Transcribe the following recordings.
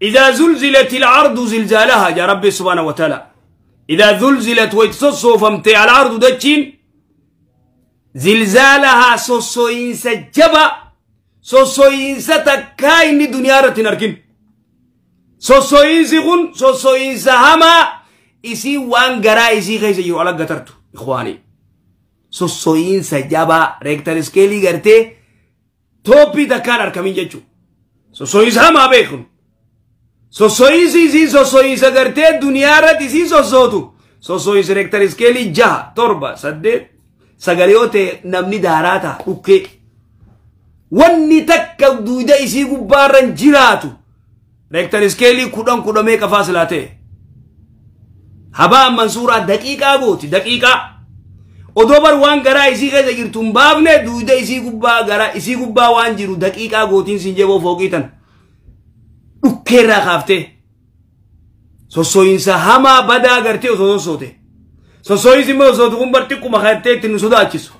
idaa zulzilat alardu zilzaalahaa yaa rabbi subhaana wa taala idaa zulzilat wayt sossoofamte alardu dachiin zilzaalahaa sosso'iinsa jaba sosso'iinsa takkaa inni duniyaa irratti hin argin sosso'iinsi kun sosso'iinsa hamaa isii waan garaa isii keessa jiru alaggatartu ikwaanii sosso'iinsa jabaa reektar iskeelii gartee tooppii takkaan arkamin jechuu sosso'iinsa hamaa beekun Sossoyisu isii sossoyi sagartee duniyaa irratti isii sossootu sossoyisu reektar iskeelii jaha torba saddeet sagalee ta'e namni daaraa ta'a dhukkee. Wanni takka duuda isii gubbaarran jiraatu reektar iskeelii kudhan kudhamee qafaa silaa ta'e. Habaan mansuuraa daqiiqaa gooti daqiiqaa. Odoo bar waan garaa isii keessa jirtu hin baafne duuda isii gubbaa garaa isii gubbaa waan jiru daqiiqaa gootiin siin jeboo fooqiitan. dhukkeerraa kaaftee sossooyinsa hamaa badaa agartee osoo sossoote sossooyinsi immoo osoo tuqumbar xiqquma kattee itti nu sodaachisu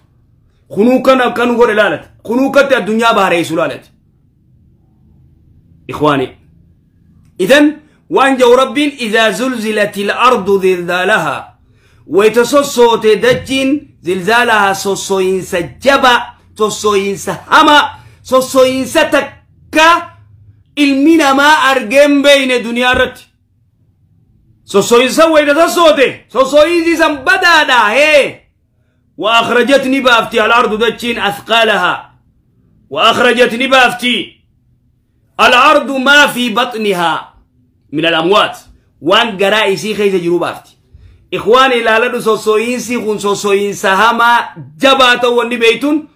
kunuu kana kanu godhe laalati kunuu katti addunyaa baareessu laalati إخواني إذن وانجو ربين إذا زلزلت الأرض زلزالها ويتصصوت دجين زلزالها صصوين سجبا تصوين سهما صصوين ستكا ilmi namaa argeen beeyne duniyaa irratti sosoyisan waydata soote sosoyisiisan badaadha hee وأخرجت نبافتي الأرض دجين أثقالها وأخرجت نبافتي الأرض ما في بطنها من الأموات وان قرائسي خيز جنوب أفتي إخواني لا لدو سوسوينسي خون سوسوينسا هما جباتا والنبيتون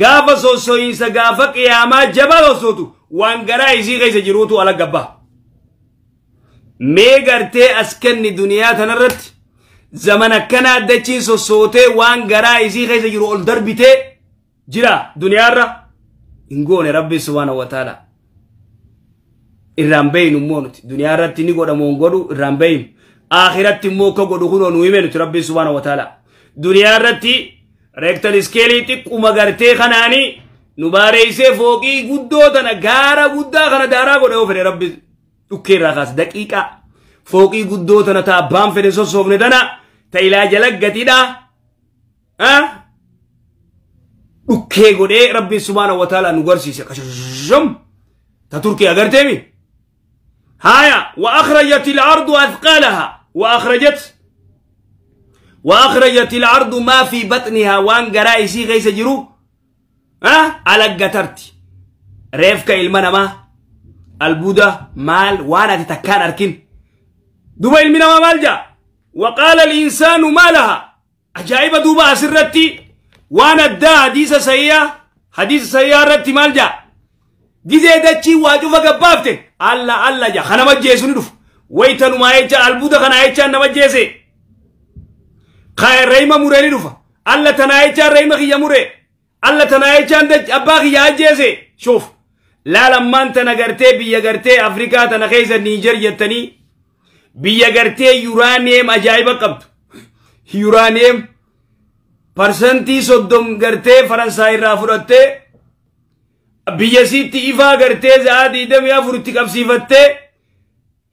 قافا سوسوينسا قافا قياما جباتا صوتو waan garaa ishii keessa jiruutu ala gabbaa mee gartee as kenni duniyaa tanarratti zaman akkanaa dachiin sossootee waan garaa isii keessa jiru ol darbitee jira duniyaarra hin goone rabbi subhaanahu wa taala irraan beeynu immoo nuti duniyaarratti ni godhamu hin godhu irraan beeynu aakiratti immoo akka godhu kunoo nu hime nuti rabbi subhaanahu wa taala duniyaarratti reektal iskeelii xiqquma gartee kanaanii نباريسي فوقي قدو تنا غارة قدو خنا دارا قد اوفره ربي تكير رخاص دقيقة فوقي قدو تنا تابام فره سو صوفن تنا تايلاج لغتي دا ها تكير قد اي ربي سبحانه وتعالى نغرسي سي قشم تتركي اگر تيمي هايا واخرجت العرض اثقالها واخرجت واخرجت العرض ما في بطنها وان غرائي سي غيس جروه alaggatarti reefka ilma namaa albuuda maal waan ati takkaan arkin duba ilmi namaa maal jaa waqaala al'insaanu maalaha ajaa'iba duuba asirratti waan addaa hadiisa sayyaa hadiisa sayyaa irratti maal jaa gizee dachii waa cufa gabbaafte alla alla jaa kanama jeesu ni dhufu waytanumaa jecha albuuda kana jechaan nama jeese kae reeyma muree ni dhufa alla tanaa jechaan reeyma kiyya muree الله تنايشان دج أباغي ياجيسي شوف لا لما أنت نغرتي بيغرتي أفريكا تنخيز النيجر يتني بيغرتي يورانيم أجايبا قبط يورانيم برسنتي صدوم غرتي فرنسا إرا فرطي بيسيتي إفا غرتي زاد إدم يا فرطي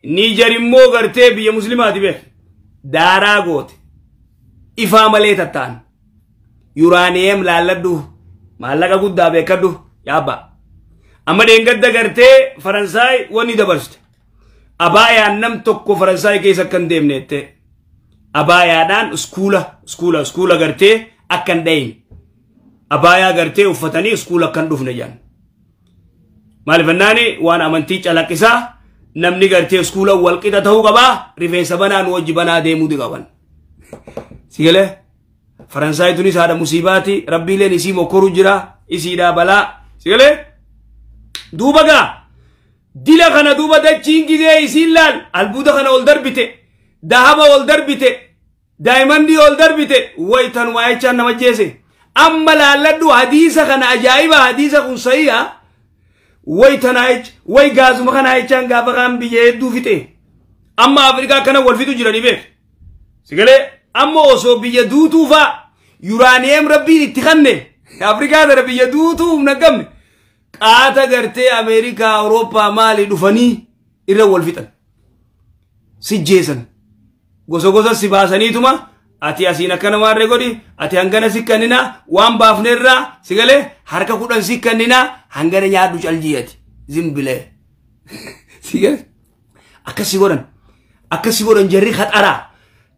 نيجر مو غرتي بي مسلمات بيه دارا غوت إفا ملي يورانيم لالدوه maallaqa guddaa beekadhu yaabba amma deengadda gartee faransaay wanni dabarste abaayaa nam tokko faransaay keessa akan deemne jette abaayaadhaan iskuula iskuula iskuula gartee akan dhayin abaayaa gartee uffatanii iskuula akkan dhufne jedhan maaliif waan amantii calaqqisaa namni gartee iskuula walqixa ta'uu qabaa rifeensa banaan wajji banaa deemuuti qaban sigalee faransaayituunis haadha musiibaati rabbiileen isii mokkoruu jira isiidhaa balaa sigalee duuba gaa dila kana duuba dachiin gizee isiin laal albuuda kana ol darbite dahaba ol darbite daa'immanni ol darbite wayitanuma jechaan nama jeese amma laalladhu hadiisa kana ajaa'iba hadiisa kun sa'iha wayitana jecha wayi gaazuma kana jechaan gaafa kaan biyya hedduu fixe amma afrikaa kana wal fixu jiranii beek sigalee ammoo osoo biyya duutuu fa'a yuraaniyeem rabbiin itti kanne afrikaa tana biyya duutuu humna qabne qaata gartee ameerikaa awurooppaa maali dhufanii irra wal fixan sijjeesan gosa gosa si baasaniituma ati asiin akkana waarree godhi ati hangana si kannina waan baafne si galee harka kudhan si kannina hangana nyaadhu caljiyyati zimbilee si galee akkasi godhan akkasi godhan jarri haxaraa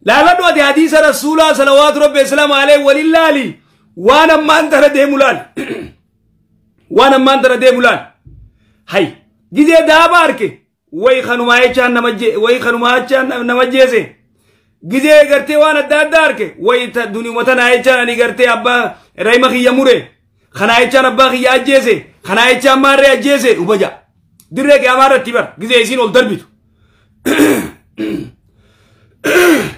لالن ودي حديث رسول الله صلوات رب السلام عليه ولله لي وانا ما انتر ديمولان وانا ما انتر ديمولان هاي جيزي دابار كي وي خنماي چان نمجي وي خنماي چان نمجي سي جيزي گرتے وانا دادار كي وي دنيا متن اي چان ني گرتے ابا رحم خي يمره خناي چان ابا خي اجي سي خناي چان مار اجي سي وبجا درے کے امارت تیبر گيزي سين ول دربيت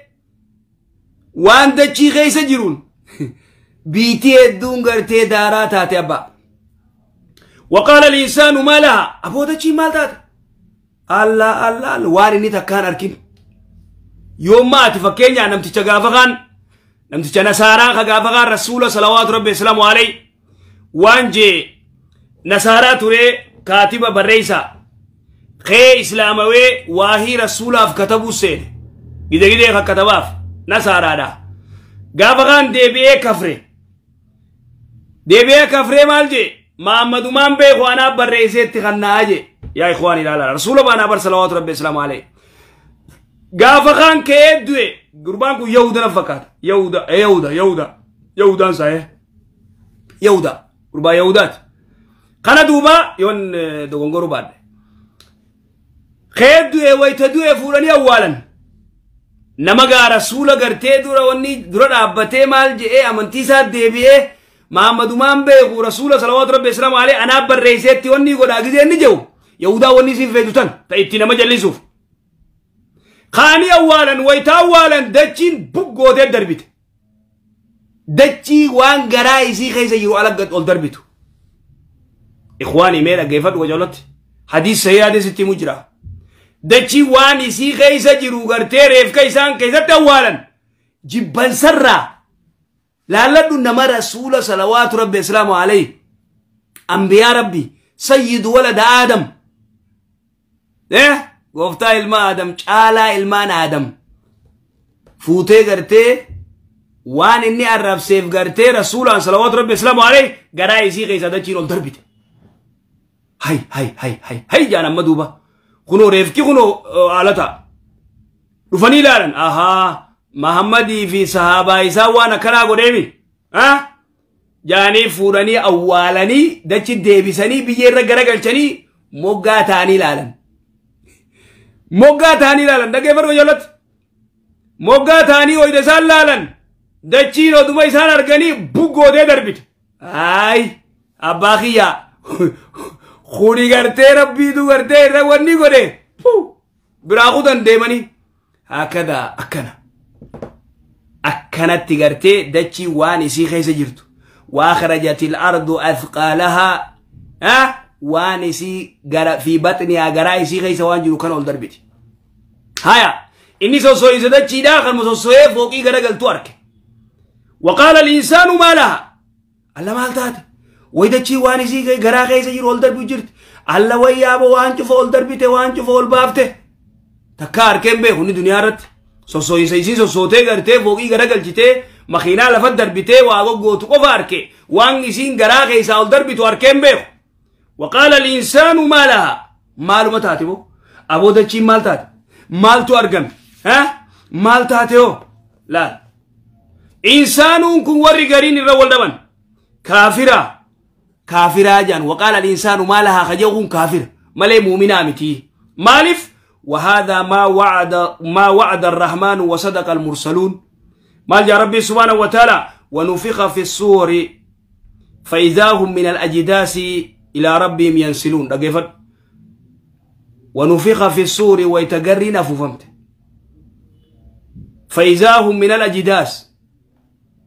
waan dachii keessa jiruun biitii hedduun gartee daaraa taate abbaa. وقال الإنسان ما لها أبو دچی مال داد الله الله الواري نتا كان أركين يوم ما أتفكين يعني نمتي تغافغان نمتي تنساران خغافغان رسول صلوات ربي السلام عليه وانجي نسارا تري كاتبة برئيسا خي إسلاموي واهي رسول أف كتبو سين إذا كده خا كتباف nasarada gafakan deebi'ee kafre deebi'ee kafree maal jee maammadumaan bee ikwaanaaf barreesseetti kannaa jee yaa ikwaan ilaala rasuula baanaa bar salawaatu rabbi islaamu alee gafakan ka'ee du'e gurbaan kun yahuda nan fakkaata yahuda yahuda yahuda yahudaan sa'ee yahuda gurbaa yahudaati kana duuba yoon dogongoruu baadhe ka'ee du'e wayita du'e fuudhanii awwaalan nama gaara suula gartee dura wanni dura dhaabbatee maal jedhee amantii isaa deebi'ee mahammadumaan beeku rasuula salawaatu rabbi islaamu alee anaaf barreesseetti wanni godhaa gizee inni jedhu yahudaa wanni isiin feetu tan ta itti nama jallisuuf. Kaanii awwaalan wayitaa awwaalan dachiin buggootee darbite. Dachii waan garaa isii keessa jiru alagga ol darbitu. Ikhwaanii mee dhaggeeffadhu wajalatti hadiis sayyii hadiisitti mu jira. dachii waan isii keessa jiru gartee reefka isaan keessatti awwaalan jibbansarraa laalladhu nama rasuula salawaatu rabbi islaamu alayhi ambiyaa rabbi sayyidu walada aadam eh gooftaa ilma aadam caalaa ilmaan aadam fuutee gartee waan inni arrabseef gartee rasuulaan salawaatu rabbi islaamu alayhi garaa isii keessa dachiin ol darbite hay hay hay hay hay jaan amma duuba kuno refki kuno uh, alata dufani laran aha mahammadii fi sahaba isa sahaabaa isaa waan akkanaa godheemi jaanii fuudhanii awwaalanii dachi deebisanii biyyeerra garagalchanii moggaa ta'anii ilaalan moggaa ta'anii ilaalan dhaggeeffatu jaallatti moggaa ta'anii sal laran laalan dachiin oduma isaan arganii buggootee darbite ay abbaa kiyyaa Kuni gartee rabbiitu gartee irra wanni godhe biraa kutan deemanii hakadaa akkana akkanatti gartee dachii waan isii keessa jirtu وأخرجت الأرض أثقالها أه وانسي في بطنها غراي سي غيس وانجو كان اول دربتي هيا اني سو سو اذا تشي داخل مسو سو فوقي غرقلتو ارك وقال الانسان ما لها الله ما ويدا شي واني زي غرا غي زي رول در بجرت الله ويا بو وان تشو فول در بيته وان تشو فول بافته تكار كم به هني دنيا رت سو سو يس يس سو سو تي غرتي فوقي غرا غلجتي مخينا لفد در بيته واغو غوتو قفاركي وان يسين غرا غي سال در بيتو اركم به وقال الانسان ما لها مال متاتي بو ابو دچي مال تات مال تو ارغم ها مال تاتيو لا انسان كون وري غرين رول دبن كافر أجان وقال الإنسان ما لها خجوه كافر ملي مؤمنا متي مالف وهذا ما وعد ما وعد الرحمن وصدق المرسلون مال يا ربي سبحانه وتعالى ونفخ في الصور فإذا هم من الأجداس إلى ربهم ينسلون دقيفت ونفخ في الصور ويتقرن ففهمت فإذا هم من الأجداس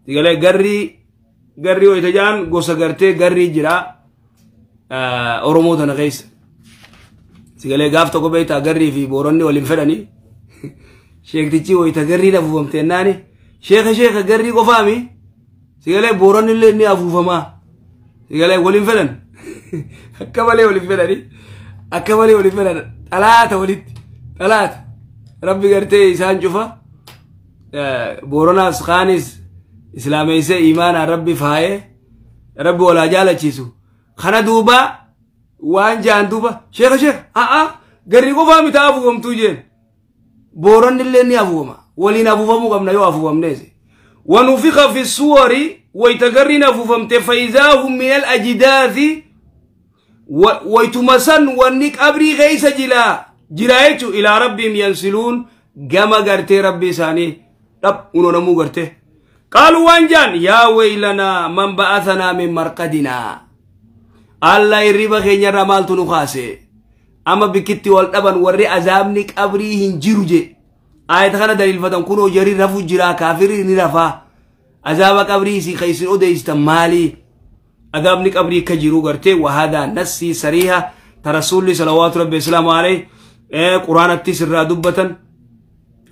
تقول لي قري garri hoyta jaan gosa gartee garri jira oromoo tana keessa sigalee gaaf tokko beektaa garrii fi booronni waliin fedhanii sheektichi hoyta garrii dhafuufamte ennaani sheeka sheeka garrii qofaami sigalee booronni illee ni afuufamaa sigalee waliin fedhan akka malee waliin fedhanii akka malee waliin fedhan dhalaata walitti dhalaata rabbi gartee isaan cufa booronaas kaanis islaameysee imaanaan rabbi faayee rabbi walaa jaalachiisu kana duuba waan jaan duuba sheeka sheeka a'a garri qofaa mitaa afuufamtuu jeen booronni illee ni afuufama waliin afuufamuu qabna yoo afuufamneese ونفخ في الصور ويتقرن ففمت فإذا هم من الأجداث ويتمسن ونك أبري غيس جلا جلايتو إلى ربهم ينسلون جما قرتي ربي ساني رب ونمو قرتي قالوا وانجان يا ويلنا من بعثنا من مرقدنا الله يريبا خينيا رمال تنخاسي أما بكتي والتبان وري أزامنك أبريهن هنجرجي آيات خانا دليل فتن كونو جري رفو جرا كافري نرفا أزاب قبري سي خيسن أدى استمالي أزامنك قبري كجيرو غرتي وهذا نسي سريحة ترسولي صلوات ربي السلام عليه إيه، قرآن التسر دبتن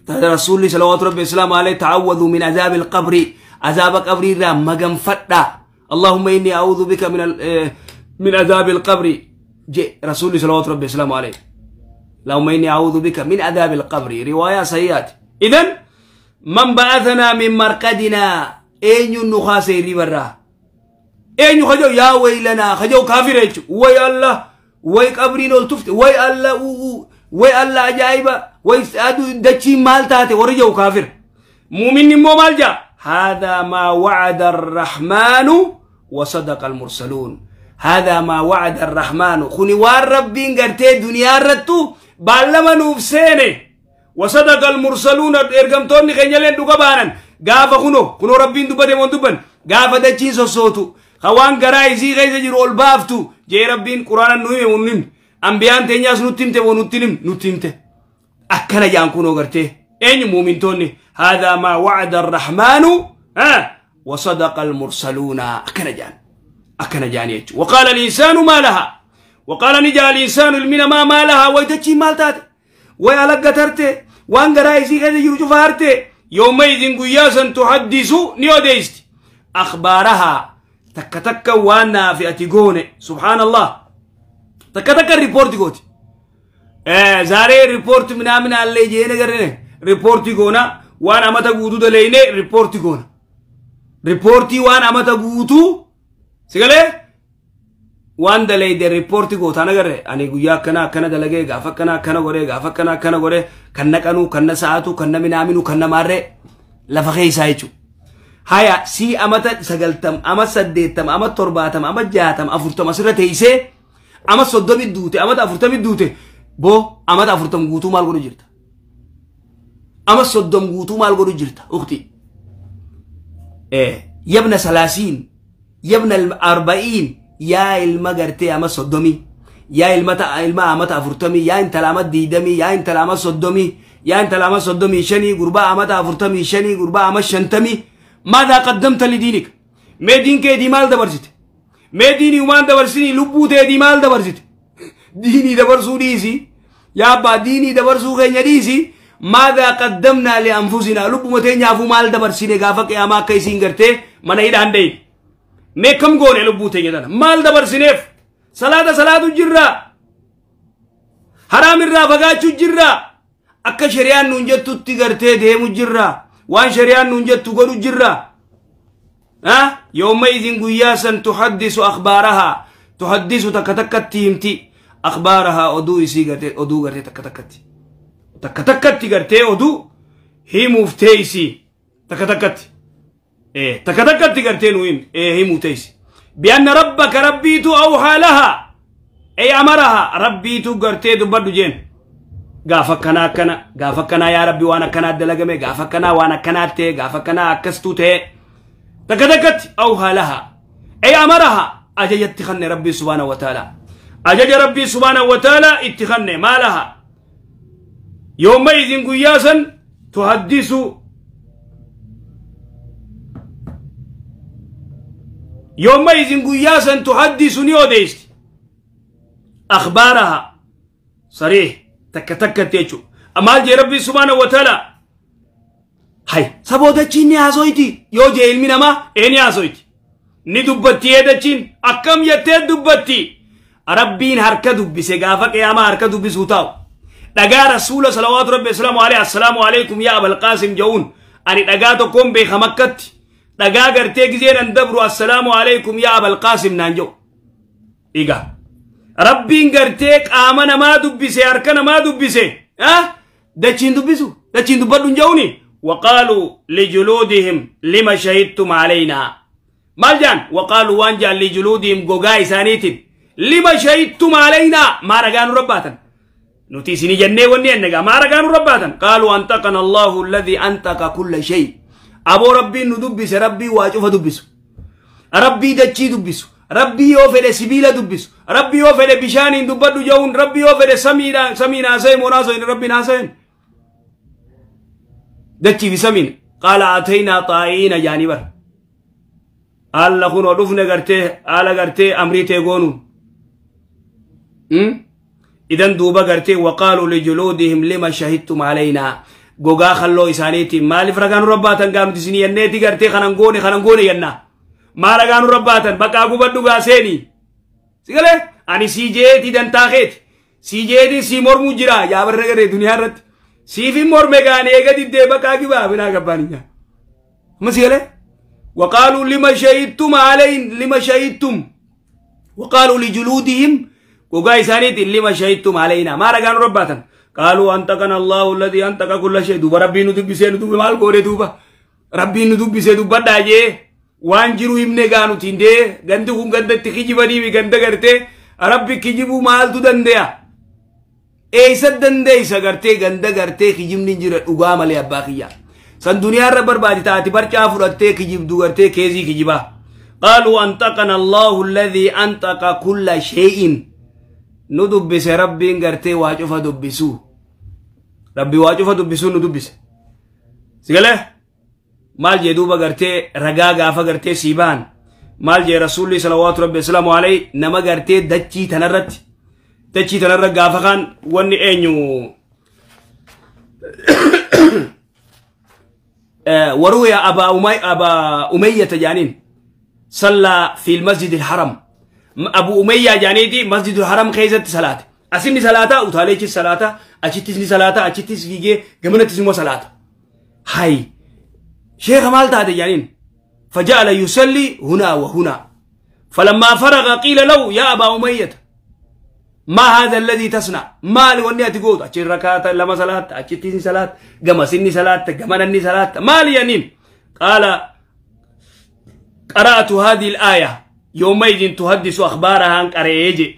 تعالى رسول الله صلوات ربي وسلام عليه تعوذوا من عذاب القبر عذاب قبر را مغم فدا اللهم إني أعوذ بك من إيه، من عذاب القبر جي رسول الله صلوات ربي وسلام عليه اللهم إني أعوذ بك من عذاب القبر رواية سيئات إذن من بعثنا من مرقدنا أين نخاسي ريبرا أين خجو يا ويلنا خجو كافر وي الله وي قبرين التفت وي الله وي الله جايبا ويسأدوا دتشي مال تاتي ورجع كافر مؤمن مو مال هذا ما وعد الرحمن وصدق المرسلون هذا ما وعد الرحمن خني والربين قرتي دنيا رتو بالما نوفسيني وصدق المرسلون ارغمتون خنيلن دوغبانن غافا خنو خنو ربين دوبدي مون دوبن غافا دچي سوسوتو خوان غراي زي غيز جير اول بافتو جي ربين قران نوي ونن انبيان تنياس نوتيمته ونوتيلم نوتيمته أكنا غرتي أني مؤمن توني هذا ما وعد الرحمن ها وصدق المرسلون أكنا جان أكنا جان يجو وقال الإنسان ما لها وقال نجا الإنسان المين ما ما لها ويتشي مالتات ويالك قترته وان قرائزي قد يرجو فارته يومئذ قياسا تحدثو نيو ديست أخبارها تكتك وانا في أتيقوني سبحان الله تكتك الريبورت قوتي ዛሬ ሪፖርት ምናምን አለ ይሄ ነገር ሪፖርት ይጎና ዋን አመተ ጉቱ ደለይኔ ሪፖርት ይጎና ሪፖርት ዋን አመተ ጉቱ ሲገለ ዋን ደለይ ደ ሪፖርት ጎታ ነገር አኔ ጉያ ከና ከነ ደለገ ጋፈ ከና ከነ ጎሬ ጋፈ ከና ከነ ጎሬ ከነ ቀኑ ከነ ሰዓቱ ከነ ምናምኑ ከነ ማሬ ለፈኸ ይሳይቹ ሀያ ሲ አመተ ሰገልተም አመት ሰዴተም አመት ቶርባተም አመት ጃተም አፉርተም አስረ ተይሴ አመት ሶዶሚ ዱቴ አመት አፉርተሚ ዱቴ boo amata afurtam guutuu maal godhu jirta ama soddom guutuu maal godhu jirta ukti yabna salaasiin yabna arba'iin yaa ilma gartee ama soddomii yaa ilmata ilma amata afurtamii yaa intala ama diidamii yaa intala ama soddomii yaa intala ama soddomii shanii gurbaa amata afurtamii shanii gurbaa ama shantamii maadaa qaddamta lidiinika mee diin keedii maal dabarsite mee diinii maal dabarsinii lubbuu teedii maal dabarsite ديني دبرسو ليزي يا أبا ديني دبرسو غنيا ديسي ماذا قدمنا لأنفسنا لب متين يافو مال دبرسيني غافك يا ما كيسين غرتي من إيد هندي ميكم قول لبو تين مال دبرسينيف صلاة صلاة جرة حرام الرافقات جرة أكا شريان نونجت تتغرتي ديمو جرة وان شريان نونجت تغرو جرة ها يومئذ قياسا تحدث أخبارها تحدث تكتكت تيمتي أخبارها أدو إسي غرتي أدو غرتي تك تكتي تك تكتي غرتي أدو هي موفتي إسي تك تكتي إيه تك تكتي غرتي نوين إيه هي موفتي إسي بأن ربك ربيت أوحى لها أي أمرها ربيت غرتي دبدو جين gaafa kanaa akkana gaafa akkanaa yaa rabbi waan akkanaa dalagame gaafa akkanaa waan akkanaa ta'e gaafa akkanaa akkastuu ta'e takka takkatti awhaa lahaa ay amarahaa ajajatti kanne rabbi subhaanahu wa ta'aalaa أجج ربي سبحانه وتعالى اتخنى ما لها يومئذ قياسا تحدث يومئذ قياسا تحدث نيوديست أخبارها صريح تك تك تيجو أمال جي ربي سبحانه وتعالى هاي سبو دچين نيازويتي يو جي علمي نما اي نيازويتي ني دبتي أكم يتي ربين هركا دبسي يا ما هركا دبسو وتاو دقا رسول صلوات ربي السلام عليه السلام عليكم يا ابو القاسم جون أني دقا تكون بيخ مكت دقا قرتي قزين اندبرو السلام عليكم يا ابو القاسم نانجو إيقا ربين قرتي قامنا ما دبسي هركنا ما دبسي ها أه؟ دچين دبسو دچين دبادون جوني وقالوا لجلودهم لما شهدتم علينا مالجان وقالوا وانجا لجلودهم قوقاي سانيتين لما شهدتم علينا ما رقانوا رباتا نتي سني جنة وني أنك ما رقانوا رباتا قالوا أنتقنا الله الذي أنتق كل شيء أبو ربي ندبس ربي واجف دبس ربي دجي دبس ربي يوفد سبيل دبس ربي يوفد بشان دبدو جون ربي يوفد سمينا سمينا سيم وناسين ربي ناسين دجي في سمين قال أتينا طائين جانبر الله خنو دفن قرته آل قرته أمريته قونون Hmm? idan duba garte waqalu li juludihim lima shahidtum goga gogaa kalloo isaaniitiin Mali fraganu rabbaatan gaanuti isin yenneeti garte khanan goni khanan goni yenna maal ragaanu rabbaatan baqaa gubadhu gaaseeni sigale ani sii dan dantaa keeti sii jeeti sii mormuu jira yaabarra garee duniyaa irratti siifin morme gaani eega diddee baqaa gibaa binaa gabbaaniyya amma sigale Waqalu lima shahidtum alayn lima shahidtum waqaaluu lijuluudihim وقا إسانيت اللي ما شهدتم علينا ما رقان رباتا قالوا أنتقنا الله الذي أنتق كل شيء دوبا ربي ندب سي ندب مال قوري دوبا ربي ندب سي دوبا داجي وان جرو يمني قانو تندي غندي كون غندي تخيجي بني بي غندي غرتي ربي كيجيبو مال تو دنديا إيسا دندي إيسا غرتي غندي غرتي خيجم نجر أقام لي أباخيا سن دنيا رب بربادي تاتي برچا فرتي كيجيب دو غرتي كيزي كيجيبا قالوا أنتقنا الله الذي أنتق كل شيء ندبس ربي انغرتي واجف بسو ربي واجف دبسو ندبس سيغله مال جي دوبا غرتي رغا غافا غرتي سيبان مال جي رسول الله صلى الله عليه وسلم علي نما دتشي دچي تنرت دچي تنر غافا خان وني اينيو وروي ابا أمي ابا اميه تجانين صلى في المسجد الحرم أبو أمية جانيتي مسجد الحرم خيزت صلاة أسمي صلاة أتاليك صلاة أشتسني صلاة أشتس فيجي جمنتسمو صلاة هاي شيخ مال تاتي جانين فجعل يصلي هنا وهنا فلما فرغ قيل له يا أبا أمية ما هذا الذي تصنع ما لوني تقول أشي ركعات لما صلاة أشي تسني صلاة جم سني صلاة جمنني صلاة ما لي ينين قال قرأت هذه الآية يومئذ تحدث أخبارها عن قريج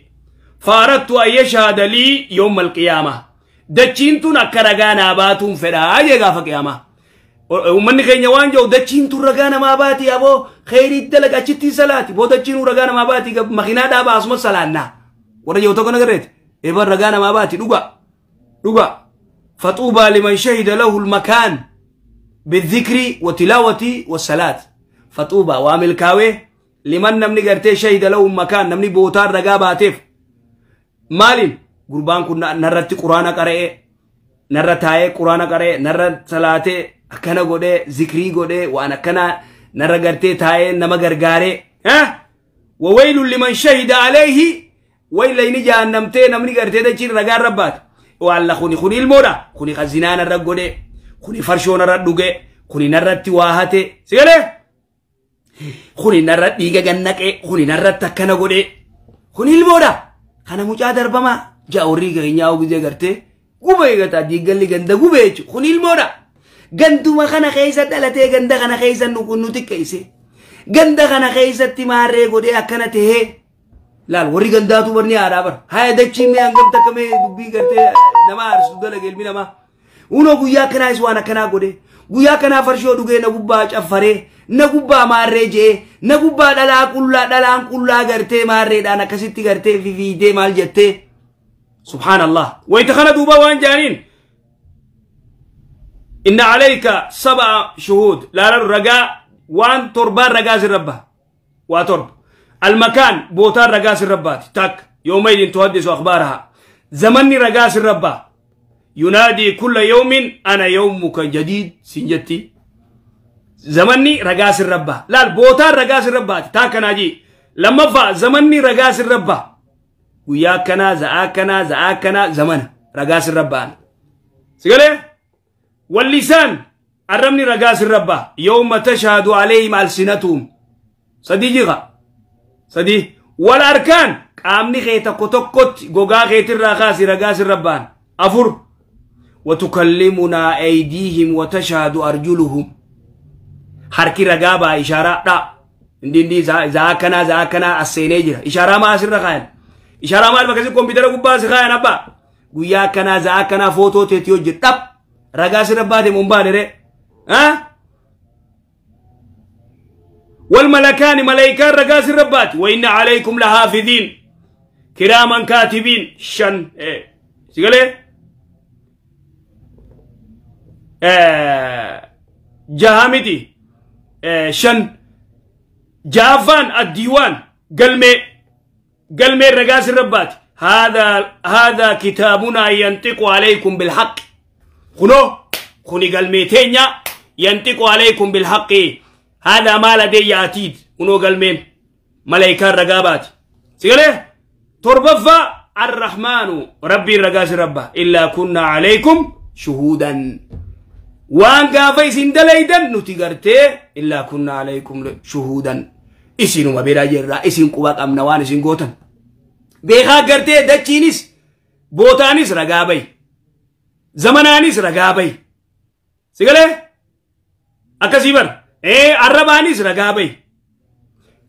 فأردت أن لي يوم القيامة دچينتون أكرغانا باتون فدا أجيغا فقيامة ومن خيني وانجو دچينتون رغانا ما باتي أبو خير الدلق أجتي سلاتي بو دچينو رغانا ما باتي مخينا دابا أسمت ورا جو تكو نغريت إبر رغانا ما باتي دوغا دوغا فطوبى لمن شهد له المكان بالذكر وتلاوة والصلاة فطوبى وامل كاوي liman namni gartee shahida lahu makaan namni bootaan ragaa baateef maaliin gurbaan kun narratti quraana qara'ee narra taa'ee quraana qara'ee narra salaatee akkana godhee zikrii godhee waan akkana narra gartee taa'ee nama gargaaree wawaylun liman shahida alayhi waylayni jaannamtee namni gartee dachiin ragaa irra baate waalla kuni kuni ilmoodha kuni kan narra godhee kuni farshoo narra dhugee kuni narratti waa hate sigalee Kun inni dhiiga gannaqee, kun inni akkana godhee, kun ilmoodha. Kana mucaa darbamaa ja'a horii keenyaa oguzee gartee gubee eegataa diigalli ganda gubee jechuudha. Kun ilmoodha. Ganduma kana keessa dhalatee ganda kana keessa nuti xiqqeesse. Ganda kana keessatti maarree godhee akkana ta'ee laal warri gandaatu barni aadaa bara. Haya dachiin mee hangam takka mee dubbii gartee nama aarsu dalaga ilmi namaa. Unoo guyyaa akkanaas waan akkanaa godhee guyyaa kanaaf farshoo dhugee na gubbaa caffaree na gubbaa maarree je'ee na gubbaa dhalaa qullaa dhalaan qullaa gartee maarreedhaan akkasitti gartee fifiitee maal jettee subhaanallah wayita kana duuba waan jaaniin inna alayka sab'a shuhuud laalan ragaa waan torbaan ragaa sirrabba waa torba المكان بوتان رقاس الربات تك يومين تحدث أخبارها زمني رقاس الربات ينادي كل يوم أنا يومك جديد سنجتي زمني رقاس الربا لا بوتا رجاس الربا تاكا ناجي لما فا زمني رجاس الربا وياكنا زآكنا زآكنا زمن رجاس الربا سيقولي واللسان الرمني رجاس الربا يوم تشهد عليهم ألسنتهم سدي جيغا سدي والأركان قامني خيتا كتكت غوغا خيت الرقاس رقاس الربان أفر وتكلمنا أيديهم وتشهد أرجلهم حركي رقابة إشارة لا ندين دي زاكنا زاكنا السينيجر إشارة ما أصير رخاين إشارة ما أصير كمبيوتر قباس رخاين أبا قويا كنا زاكنا فوتو تيتيو جتب رقاس ربا دي مبادي ري ها والملكان ملايكان رقاس ربات وإن عليكم لحافظين كراما كاتبين شن إيه سيقال إيه آه، جامدي آه، شن جافان الديوان addiiwaan galmee galmee الربات هذا هذا كتابنا ينطق عليكم بالحق خنو خني تينيا ينطق عليكم بالحق هذا ما لدي عتيد خنو قلمين ملائكة الرقابات سيقول تربفا الرحمن ربي الرقاس ربا إلا كنا عليكم شهودا وان قافا إسين دليدا نتقرتي إلا كنا عليكم شهودا إسين وما بلا جرى إسين قواك أمنا وان إسين قوتا بيخا قرتي دجينيس بوتانيس رقابي زمنانيس رقابي سيقلي أكسيبر إيه عربانيس رقابي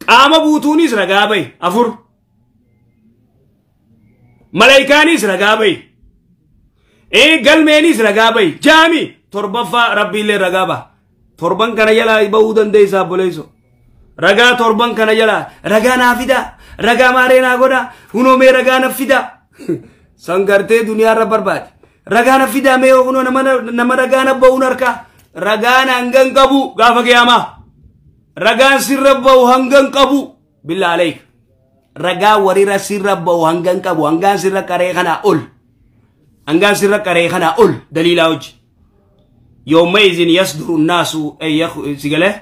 qaama buutuunis ragaa ba'i afur malaayikaanis ragaa ba'i ee galmeenis ragaa ba'i jaami torbaffaa rabbiillee ragaa baha torban kana jalaa ba'uu dandeessaa boleesso ragaa torban kana jalaa ragaa naa fidaa ragaa maaree naa godhaa hunoomee ragaa na fidaa sangartee duniyaarra barbaade ragaa na fidaa mee hunoo nama ragaa na ba'uun harkaa ragaan hangan qabu gaafa qiyaamaa ragaan sirra ba'u hangan qabu billaa aleeka ragaa warira sirra ba'u hangan qabu hangaan sirra qaree kanaa ol hangaan sirra qaree kanaa ol daliilaa hojii. يومئذ يصدر الناس أي يخ سجله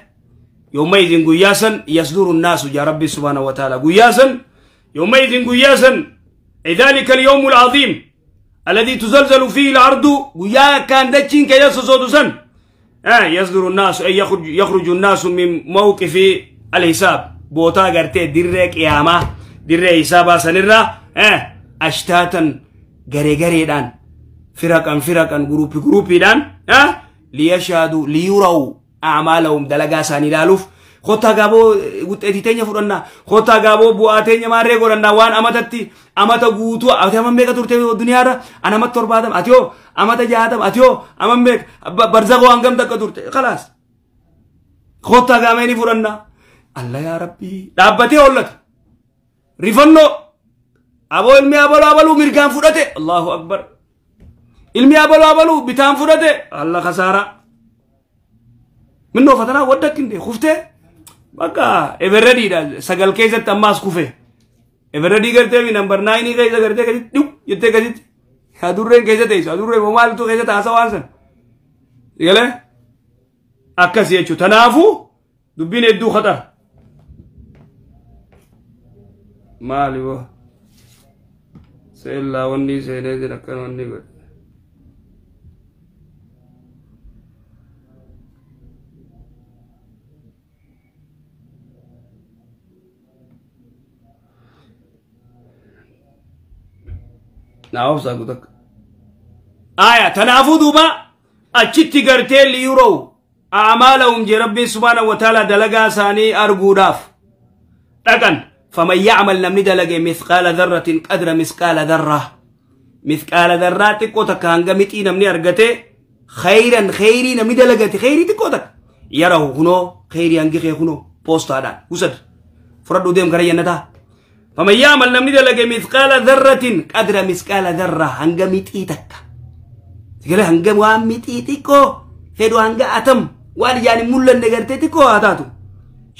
يومئذ قياسا يصدر الناس يا ربي سبحانه وتعالى قياسا يومئذ قياسا أي ذلك اليوم العظيم الذي تزلزل فيه الأرض ويا كان دچين كيس صدوسا آه يصدر الناس أي يخرج يخرج الناس من موقف الحساب بوتا غرتي دريك إياما دير حسابا سنرا آه أشتاتا غري غري دان فرقا فرقا جروبي جروبي دان آه ሊየሻዱ ሊዩረው አዕማለሁም dalagaa isaanii ilaaluuf kottaa gaaboo wuxeetii teenya fudhannaa kottaa gaaboo bu'aa teenya maarree godhannaa waan amatatti amata guutuu ati amma meeqa turte duniyaarra an amata torbaatam ati yoo amata اتيو امم yoo amma meeqa barzaqa waan gam takka turte khalaas kottaa الله يا ربي دابتي اولت ريفنو ابو rifannoo ابو ilmi abaluu abaluu mirgaan fudhate allahu akbar ilmi abalu abalu bitaan fudhate alla kasaara minnoo fatanaa waddak hinde kuftee bakka eberrediidha sagal keessatti ammaas kufe eberredii gartee nambar naayinii keessa gartee gaditti dhiw jettee gaditti adurreen keessa teessu adurreen maaltu keessa taasa waan san galee akkas jechuudha tanaafuu dubbiin hedduu khatar maali boo seellaa wanni seenee jira akkan wanni godhe naawabsaa guutuu akka. Aayaa tanaafuu duuba achitti gartee liiroo amaala humjee rabbiin subhaana wataala dalagaa isaanii arguudhaaf dhaqan faman yacmal namni dalage misqaala darratin qadra misqaala darraa misqaala darraa xiqqoo takka hanga mixii namni argate khayran khayrii namni dalagate khayrii xiqqoo takka yarahu kunoo khayrii hangi kee kunoo poostaadhaan husad fudhadhu deem gara jannataa فمن يعمل نمني دلقى مثقال ذرة قدر مثقال ذرة هنگا متئتك تقول هنگا وان متئتكو فيدو هنگا أتم وان يعني ملا نغرتتكو هاتاتو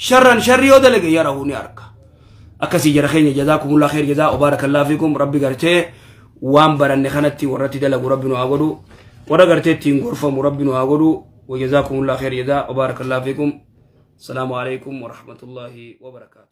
شرا شريو دلقى يرهوني أركا أكسي جرخين جزاكم الله خير جزاء وبارك الله فيكم ربي قرتي وان برن خنتي ورتي دلقى ربنا أغدو ورا قرتي تنغرفم ربنا أغدو وجزاكم الله خير جزاء وبارك الله فيكم السلام عليكم ورحمة الله وبركاته